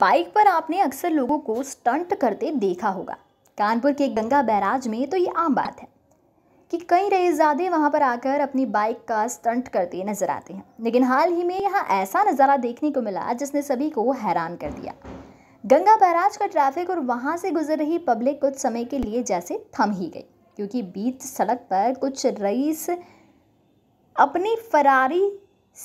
bike पर आपने अक्सर लोगों को स्टंट करते देखा होगा कानपुर के गंगा बैराज में तो ये आम बात है कि कई रईसजादे वहाँ पर आकर अपनी बाइक का स्टंट करते नजर आते हैं लेकिन हाल ही में यहाँ ऐसा नज़ारा देखने को मिला जिसने सभी को हैरान कर दिया गंगा बैराज का ट्रैफिक और वहाँ से गुजर रही पब्लिक कुछ समय के लिए जैसे थम ही गई क्योंकि बीच सड़क पर कुछ रईस अपनी फरारी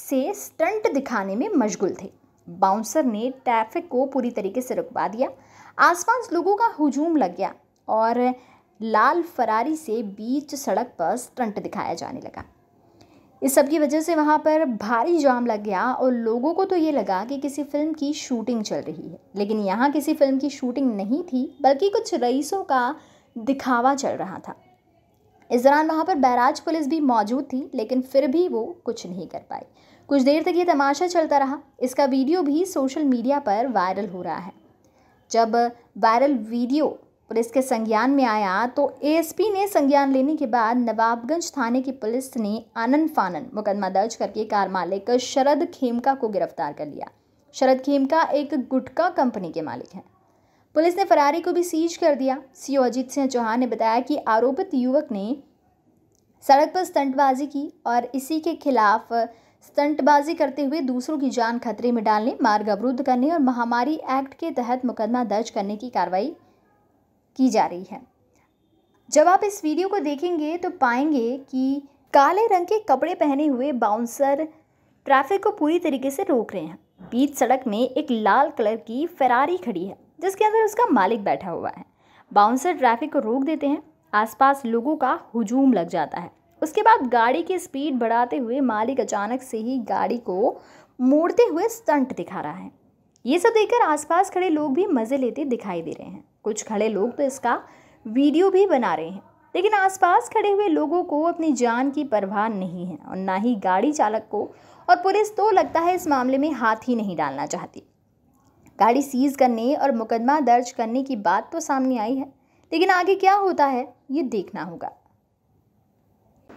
से स्टंट दिखाने में मशगूल थे बाउंसर ने ट्रैफिक को पूरी तरीके से रुकवा दिया आसपास लोगों का हुजूम लग गया और लाल फरारी से बीच सड़क पर स्टंट दिखाया जाने लगा इस सब की वजह से वहाँ पर भारी जाम लग गया और लोगों को तो ये लगा कि किसी फिल्म की शूटिंग चल रही है लेकिन यहाँ किसी फिल्म की शूटिंग नहीं थी बल्कि कुछ रईसों का दिखावा चल रहा था इस दौरान वहाँ पर बैराज पुलिस भी मौजूद थी लेकिन फिर भी वो कुछ नहीं कर पाई कुछ देर तक ये तमाशा चलता रहा इसका वीडियो भी सोशल मीडिया पर वायरल हो रहा है जब वायरल वीडियो पुलिस के संज्ञान में आया तो एएसपी ने संज्ञान लेने के बाद नवाबगंज थाने की पुलिस ने आनंद फानन मुकदमा दर्ज करके कार मालिक शरद खेमका को गिरफ्तार कर लिया शरद खेमका एक गुटखा कंपनी के मालिक हैं पुलिस ने फरारी को भी सीज कर दिया सीओ अजीत सिंह चौहान ने बताया कि आरोपित युवक ने सड़क पर स्टंटबाजी की और इसी के खिलाफ स्टंटबाजी करते हुए दूसरों की जान खतरे में डालने मार्ग अवरुद्ध करने और महामारी एक्ट के तहत मुकदमा दर्ज करने की कार्रवाई की जा रही है जब आप इस वीडियो को देखेंगे तो पाएंगे कि काले रंग के कपड़े पहने हुए बाउंसर ट्रैफिक को पूरी तरीके से रोक रहे हैं बीच सड़क में एक लाल कलर की फरारी खड़ी है जिसके अंदर उसका मालिक बैठा हुआ है बाउंसर ट्रैफिक को रोक देते हैं आसपास लोगों का हुजूम लग जाता है उसके बाद गाड़ी की स्पीड बढ़ाते हुए मालिक अचानक से ही गाड़ी को मोड़ते हुए स्टंट दिखा रहा है ये सब देखकर आसपास खड़े लोग भी मज़े लेते दिखाई दे रहे हैं कुछ खड़े लोग तो इसका वीडियो भी बना रहे हैं लेकिन आसपास खड़े हुए लोगों को अपनी जान की परवाह नहीं है और ना ही गाड़ी चालक को और पुलिस तो लगता है इस मामले में हाथ ही नहीं डालना चाहती गाड़ी सीज़ करने और मुकदमा दर्ज करने की बात तो सामने आई है लेकिन आगे क्या होता है ये देखना होगा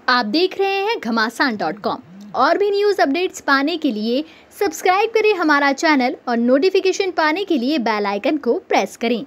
आप देख रहे हैं घमासान डॉट कॉम और भी न्यूज़ अपडेट्स पाने के लिए सब्सक्राइब करें हमारा चैनल और नोटिफिकेशन पाने के लिए बेल आइकन को प्रेस करें